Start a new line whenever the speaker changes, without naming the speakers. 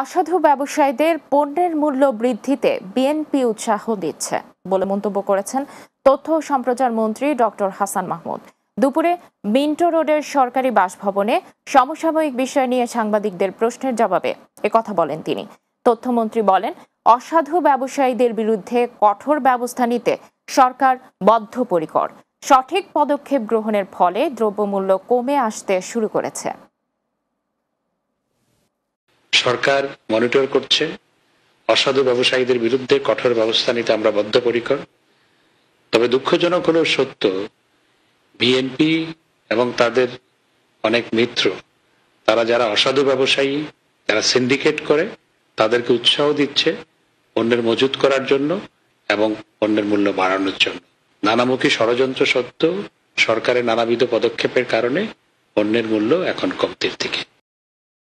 অসাধু ব্যবসায়ীদের পণ্যের মূল্য বৃদ্ধিতে বিএনপি উৎসাহ দিচ্ছে বলে মন্তব্য করেছেন তথ্য সম্প্রচার মন্ত্রী ডক্টর হাসান মাহমুদ দুপুরে মিন্টো রোডের সরকারি বাসভবনে সমসাময়িক বিষয় নিয়ে সাংবাদিকদের প্রশ্নের জবাবে কথা বলেন তিনি তথ্যমন্ত্রী বলেন অসাধু ব্যবসায়ীদের বিরুদ্ধে কঠোর ব্যবস্থা নিতে সরকার বদ্ধপরিকর সঠিক পদক্ষেপ গ্রহণের ফলে দ্রব্যমূল্য কমে আসতে শুরু করেছে
সরকার মনিটর করছে অসাধু ব্যবসায়ীদের বিরুদ্ধে কঠোর ব্যবস্থা নিতে আমরা বদ্ধপরিকর তবে দুঃখজনক হল সত্য বিএনপি এবং তাদের অনেক মিত্র তারা যারা অসাধু ব্যবসায়ী যারা সিন্ডিকেট করে তাদেরকে উৎসাহ দিচ্ছে অন্যের মজুত করার জন্য এবং অন্যের মূল্য বাড়ানোর জন্য নানামুখী ষড়যন্ত্র সত্ত্বেও সরকারের নানাবিধ পদক্ষেপের কারণে অন্যের মূল্য এখন কমতির দিকে